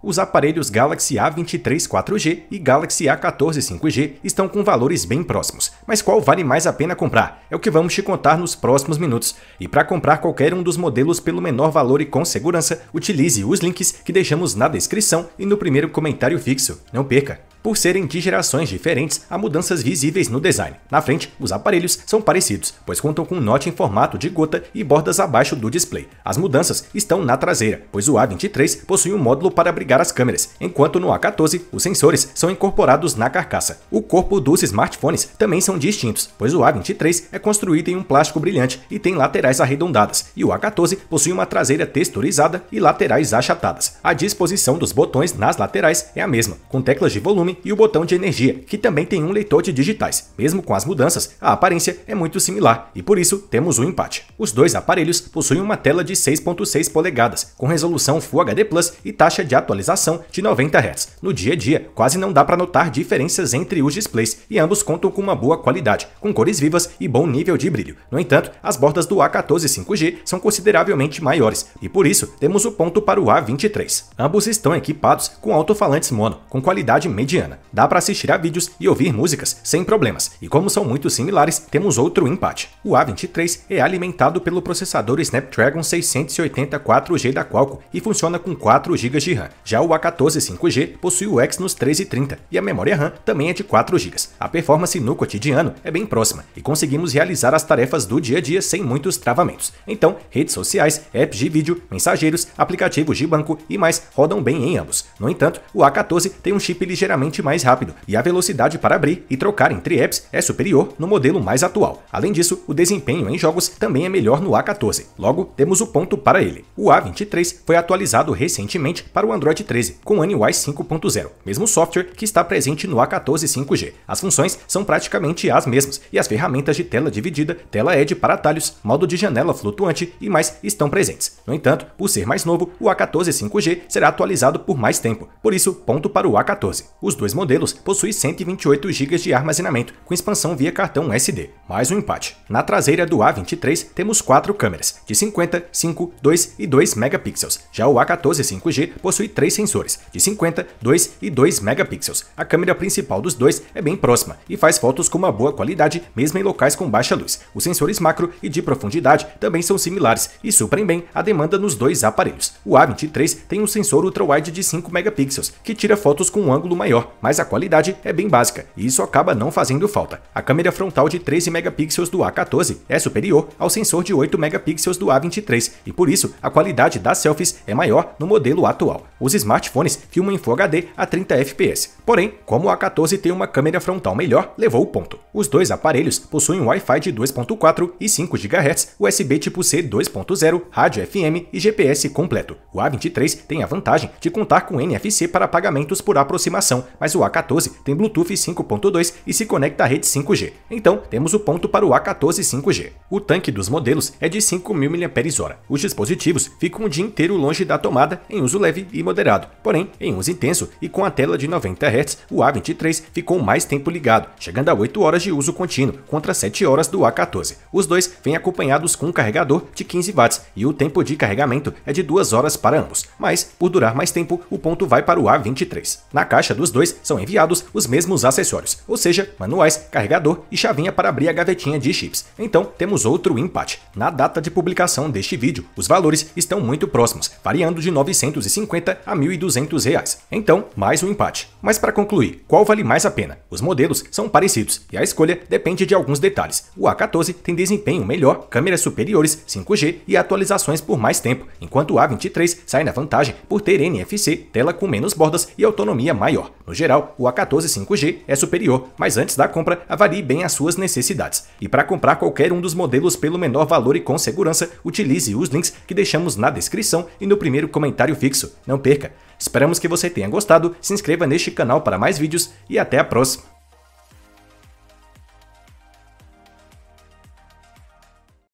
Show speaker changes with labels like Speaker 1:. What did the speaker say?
Speaker 1: Os aparelhos Galaxy A23 4G e Galaxy A14 5G estão com valores bem próximos, mas qual vale mais a pena comprar? É o que vamos te contar nos próximos minutos. E para comprar qualquer um dos modelos pelo menor valor e com segurança, utilize os links que deixamos na descrição e no primeiro comentário fixo. Não perca! Por serem de gerações diferentes, há mudanças visíveis no design. Na frente, os aparelhos são parecidos, pois contam com um note em formato de gota e bordas abaixo do display. As mudanças estão na traseira, pois o A23 possui um módulo para abrigar as câmeras, enquanto no A14 os sensores são incorporados na carcaça. O corpo dos smartphones também são distintos, pois o A23 é construído em um plástico brilhante e tem laterais arredondadas, e o A14 possui uma traseira texturizada e laterais achatadas. A disposição dos botões nas laterais é a mesma, com teclas de volume volume e o botão de energia, que também tem um leitor de digitais. Mesmo com as mudanças, a aparência é muito similar e por isso temos um empate. Os dois aparelhos possuem uma tela de 6.6 polegadas, com resolução Full HD Plus e taxa de atualização de 90 Hz. No dia a dia, quase não dá para notar diferenças entre os displays e ambos contam com uma boa qualidade, com cores vivas e bom nível de brilho. No entanto, as bordas do A14 5G são consideravelmente maiores e por isso temos o ponto para o A23. Ambos estão equipados com alto-falantes mono, com qualidade mediana indiana. Dá para assistir a vídeos e ouvir músicas sem problemas, e como são muito similares, temos outro empate. O A23 é alimentado pelo processador Snapdragon 680 4G da Qualcomm e funciona com 4 GB de RAM. Já o A14 5G possui o Exynos 1330 e a memória RAM também é de 4 GB. A performance no cotidiano é bem próxima e conseguimos realizar as tarefas do dia a dia sem muitos travamentos. Então, redes sociais, apps de vídeo, mensageiros, aplicativos de banco e mais rodam bem em ambos. No entanto, o A14 tem um chip ligeiramente mais rápido, e a velocidade para abrir e trocar entre apps é superior no modelo mais atual. Além disso, o desempenho em jogos também é melhor no A14, logo temos o ponto para ele. O A23 foi atualizado recentemente para o Android 13, com NY 5.0, mesmo software que está presente no A14 5G. As funções são praticamente as mesmas, e as ferramentas de tela dividida, tela Edge para atalhos, modo de janela flutuante e mais estão presentes. No entanto, por ser mais novo, o A14 5G será atualizado por mais tempo, por isso ponto para o A14. Os dois modelos possui 128 GB de armazenamento, com expansão via cartão SD, mais um empate. Na traseira do A23 temos quatro câmeras, de 50, 5, 2 e 2 megapixels. Já o A14 5G possui três sensores, de 50, 2 e 2 megapixels. A câmera principal dos dois é bem próxima e faz fotos com uma boa qualidade, mesmo em locais com baixa luz. Os sensores macro e de profundidade também são similares e suprem bem a demanda nos dois aparelhos. O A23 tem um sensor ultra-wide de 5 megapixels, que tira fotos com um ângulo maior mas a qualidade é bem básica e isso acaba não fazendo falta. A câmera frontal de 13 megapixels do A14 é superior ao sensor de 8 megapixels do A23 e por isso a qualidade das selfies é maior no modelo atual. Os smartphones filmam em Full HD a 30 fps, porém, como o A14 tem uma câmera frontal melhor, levou o ponto. Os dois aparelhos possuem Wi-Fi de 2.4 e 5 GHz, USB tipo C 2.0, rádio FM e GPS completo. O A23 tem a vantagem de contar com NFC para pagamentos por aproximação, mas o A14 tem Bluetooth 5.2 e se conecta à rede 5G. Então, temos o ponto para o A14 5G. O tanque dos modelos é de 5.000 mAh. Os dispositivos ficam o dia inteiro longe da tomada em uso leve e moderado. Porém, em uso intenso e com a tela de 90 Hz, o A23 ficou mais tempo ligado, chegando a 8 horas de uso contínuo contra 7 horas do A14. Os dois vêm acompanhados com um carregador de 15 watts e o tempo de carregamento é de 2 horas para ambos. Mas, por durar mais tempo, o ponto vai para o A23. Na caixa dos dois são enviados os mesmos acessórios, ou seja, manuais, carregador e chavinha para abrir a gavetinha de chips. Então temos outro empate. Na data de publicação deste vídeo, os valores estão muito próximos, variando de 950 a 1.200 reais. Então, mais um empate. Mas para concluir, qual vale mais a pena? Os modelos são parecidos e a escolha depende de alguns detalhes. O A14 tem desempenho melhor, câmeras superiores, 5G e atualizações por mais tempo, enquanto o A23 sai na vantagem por ter NFC, tela com menos bordas e autonomia maior. No geral, o A14 5G é superior, mas antes da compra, avalie bem as suas necessidades. E para comprar qualquer um dos modelos pelo menor valor e com segurança, utilize os links que deixamos na descrição e no primeiro comentário fixo. Não perca! Esperamos que você tenha gostado, se inscreva neste canal para mais vídeos e até a próxima!